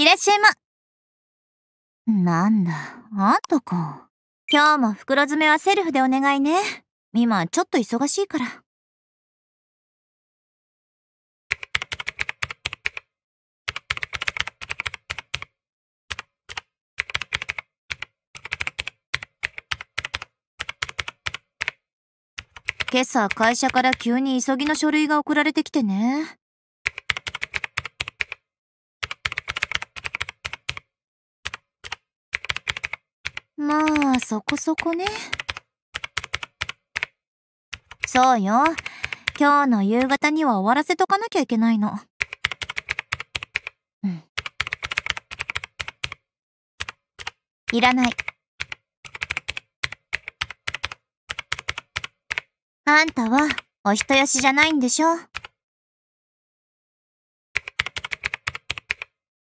いらっしゃいま。なんだ、あんたか。今日も袋詰めはセルフでお願いね。今ちょっと忙しいから。今朝会社から急に急ぎの書類が送られてきてね。そこそこね。そうよ。今日の夕方には終わらせとかなきゃいけないの。うん。いらない。あんたは、お人よしじゃないんでしょ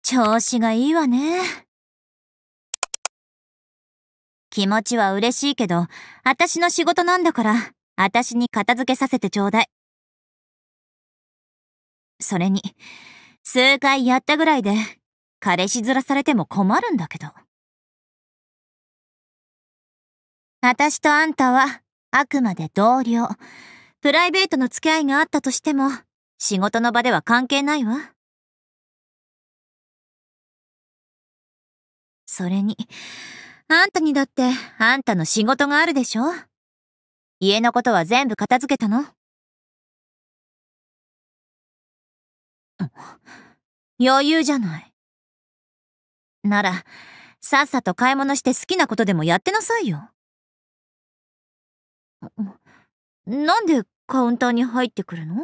調子がいいわね。気持ちは嬉しいけど、私の仕事なんだから、私に片付けさせてちょうだい。それに、数回やったぐらいで、彼氏面されても困るんだけど。私とあんたは、あくまで同僚。プライベートの付き合いがあったとしても、仕事の場では関係ないわ。それに、あんたにだって、あんたの仕事があるでしょ家のことは全部片付けたの余裕じゃない。なら、さっさと買い物して好きなことでもやってなさいよ。なんでカウンターに入ってくるの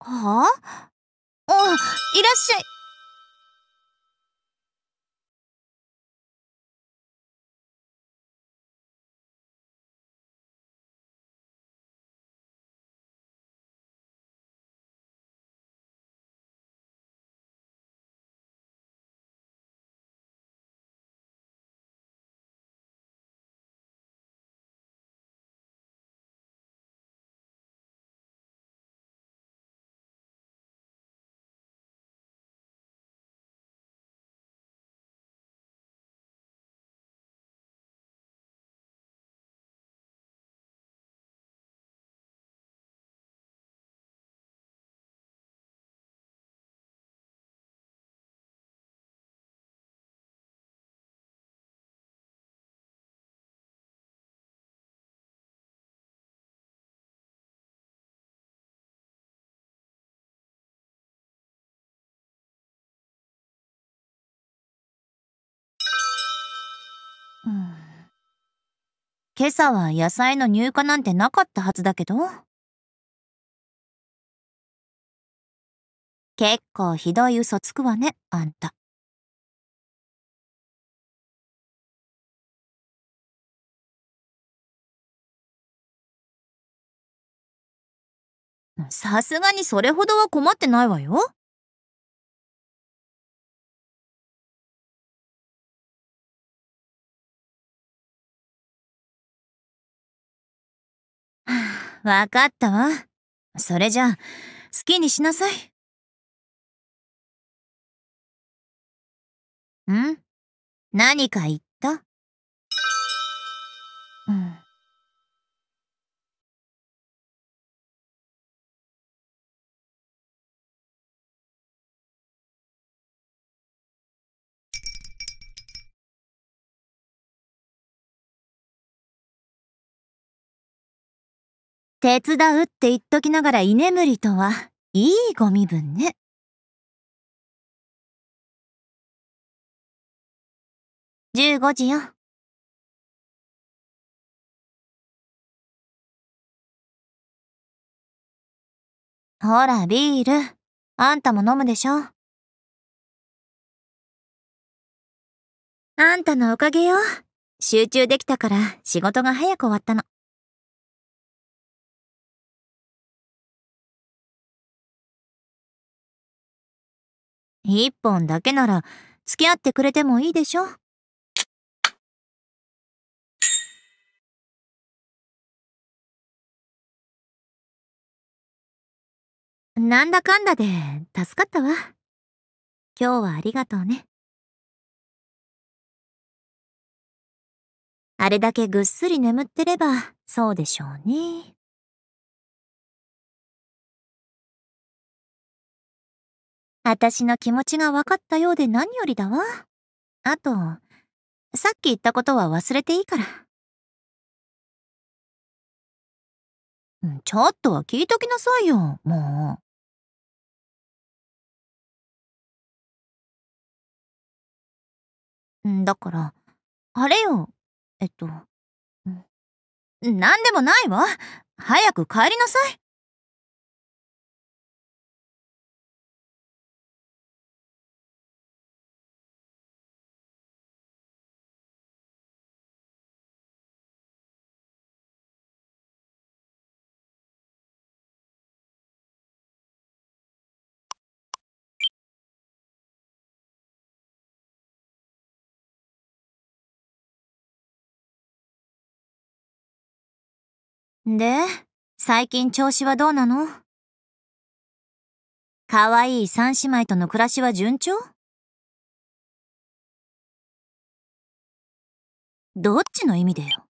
はああ、いらっしゃい。今朝は野菜の入荷なんてなかったはずだけど結構ひどい嘘つくわねあんた。さすがにそれほどは困ってないわよ。わかったわ。それじゃあ、好きにしなさい。ん何か言った、うん手伝うって言っときながら居眠りとは、いいご身分ね。15時よ。ほら、ビール。あんたも飲むでしょ。あんたのおかげよ。集中できたから仕事が早く終わったの。一本だけなら付き合ってくれてもいいでしょなんだかんだで助かったわ。今日はありがとうね。あれだけぐっすり眠ってればそうでしょうね。私の気持ちが分かったようで何よりだわ。あと、さっき言ったことは忘れていいから。ちょっとは聞いときなさいよ、もう。だから、あれよ、えっと、なんでもないわ。早く帰りなさい。で、最近調子はどうなの可愛い三姉妹との暮らしは順調どっちの意味でよ。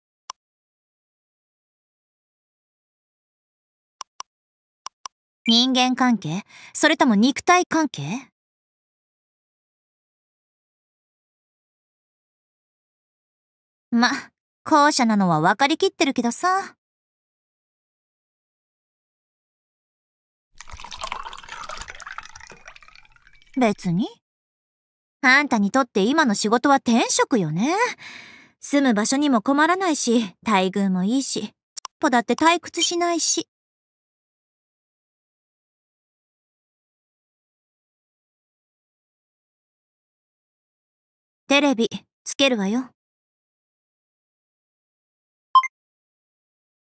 人間関係それとも肉体関係ま、後者なのは分かりきってるけどさ。別に。あんたにとって今の仕事は転職よね。住む場所にも困らないし、待遇もいいし、チッだって退屈しないし。テレビ、つけるわよ。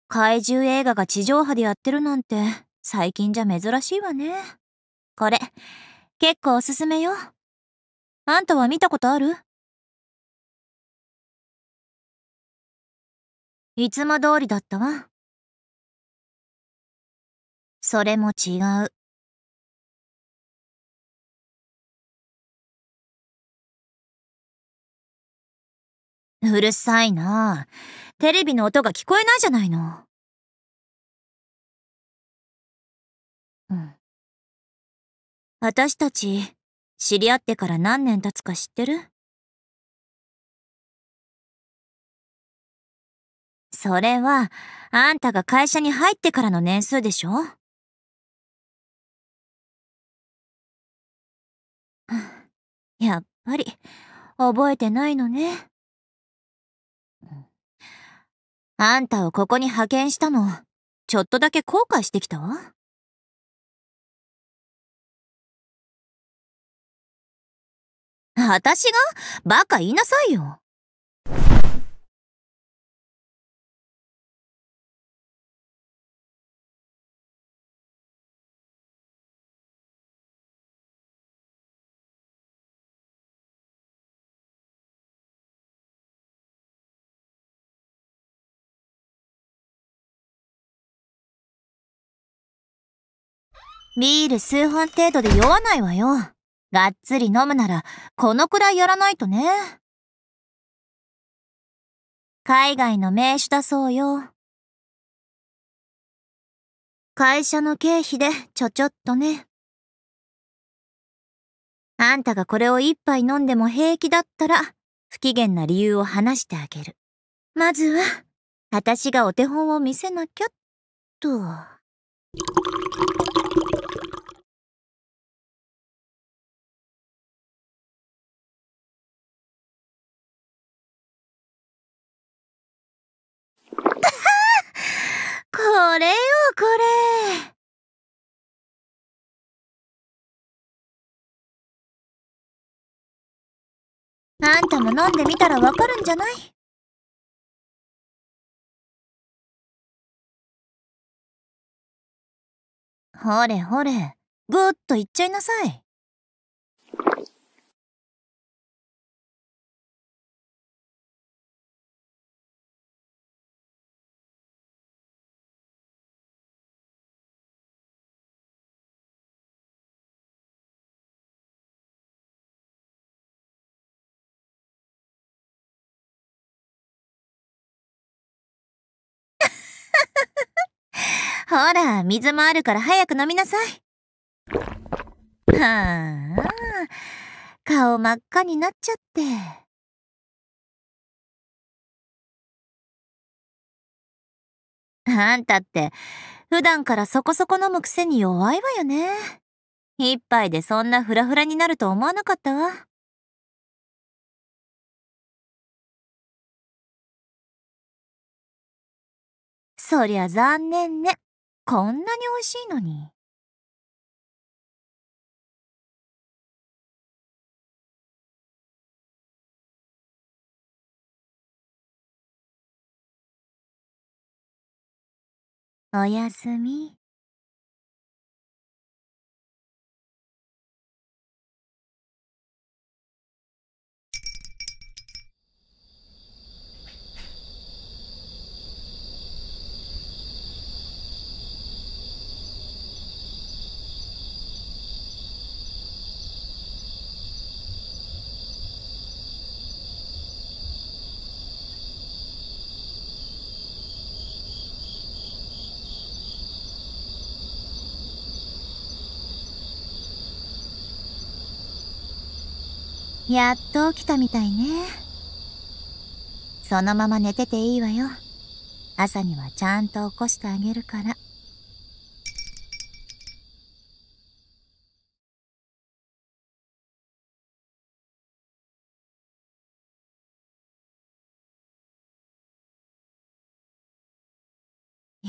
怪獣映画が地上波でやってるなんて、最近じゃ珍しいわね。これ、結構おすすめよ。あんたは見たことあるいつも通りだったわ。それも違う。うるさいなテレビの音が聞こえないじゃないの。うん。私たち、知り合ってから何年経つか知ってるそれは、あんたが会社に入ってからの年数でしょやっぱり、覚えてないのね。あんたをここに派遣したの、ちょっとだけ後悔してきたわ。私がバカ言いなさいよ。ビール数本程度で酔わないわよ。がっつり飲むなら、このくらいやらないとね。海外の名手だそうよ。会社の経費でちょちょっとね。あんたがこれを一杯飲んでも平気だったら、不機嫌な理由を話してあげる。まずは、私がお手本を見せなきゃ、と。これよこれ。あんたも飲んでみたらわかるんじゃないほれほれ、ぐっといっちゃいなさい。ほら、水もあるから早く飲みなさい。はあ、顔真っ赤になっちゃって。あんたって、普段からそこそこ飲むくせに弱いわよね。一杯でそんなフラフラになると思わなかったわ。そりゃ残念ね。こんなに美味しいのに。おやすみ。やっと起きたみたいね。そのまま寝てていいわよ。朝にはちゃんと起こしてあげるから。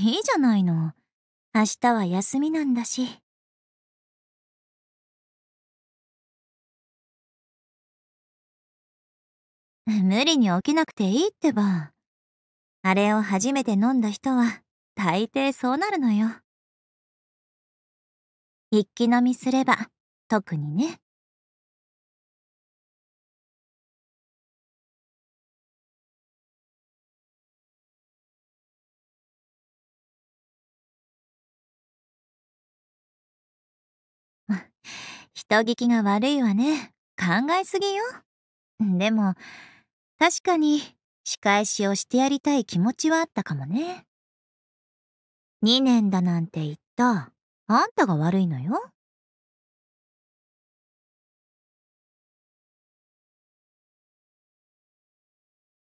いいじゃないの。明日は休みなんだし。無理に起きなくていいってば。あれを初めて飲んだ人は大抵そうなるのよ。一気飲みすれば特にね。人聞きが悪いわね。考えすぎよ。でも、確かに仕返しをしてやりたい気持ちはあったかもね。2年だなんて言ったあんたが悪いのよ。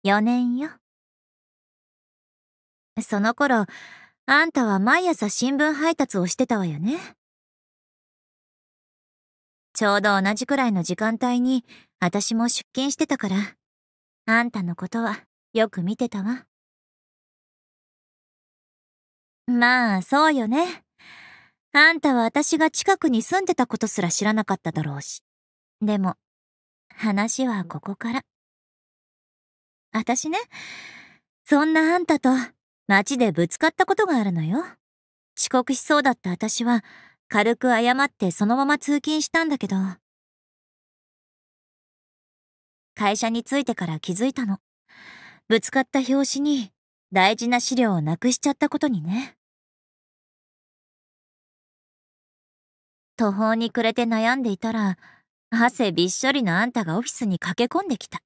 4年よ。その頃、あんたは毎朝新聞配達をしてたわよね。ちょうど同じくらいの時間帯に、私も出勤してたから、あんたのことはよく見てたわ。まあ、そうよね。あんたは私が近くに住んでたことすら知らなかっただろうし。でも、話はここから。私ね、そんなあんたと街でぶつかったことがあるのよ。遅刻しそうだった私は、軽く謝ってそのまま通勤したんだけど、会社に着いてから気づいたの。ぶつかった拍子に大事な資料をなくしちゃったことにね。途方に暮れて悩んでいたら、汗びっしょりのあんたがオフィスに駆け込んできた。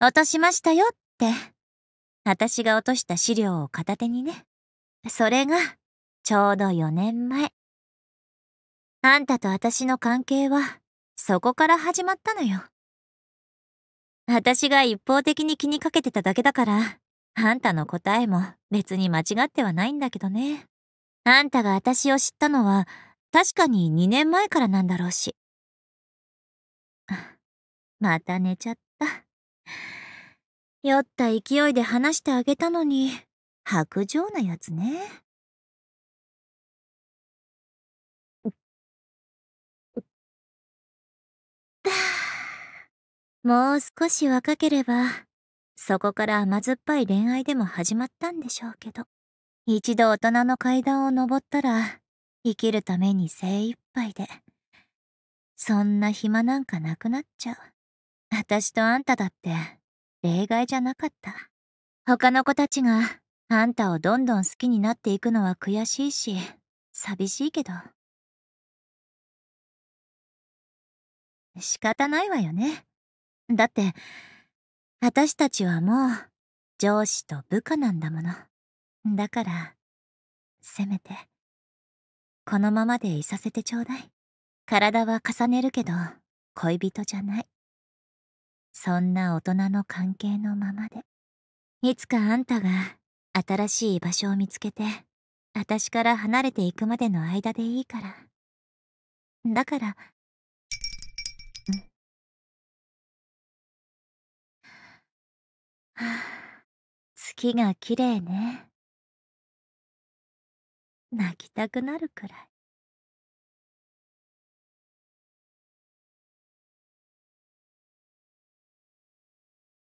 落としましたよって。私が落とした資料を片手にね。それが、ちょうど4年前。あんたと私の関係は、そこから始まったのよ。私が一方的に気にかけてただけだから、あんたの答えも別に間違ってはないんだけどね。あんたが私を知ったのは、確かに2年前からなんだろうし。また寝ちゃった。酔った勢いで話してあげたのに、白状なやつね。もう少し若ければ、そこから甘酸っぱい恋愛でも始まったんでしょうけど、一度大人の階段を登ったら、生きるために精一杯で、そんな暇なんかなくなっちゃう。私とあんただって、例外じゃなかった。他の子たちがあんたをどんどん好きになっていくのは悔しいし、寂しいけど。仕方ないわよね。だって、私たちはもう、上司と部下なんだもの。だから、せめて、このままでいさせてちょうだい。体は重ねるけど、恋人じゃない。そんな大人の関係のままで。いつかあんたが新しい居場所を見つけて、私から離れていくまでの間でいいから。だから、うん。はあ、月が綺麗ね。泣きたくなるくらい。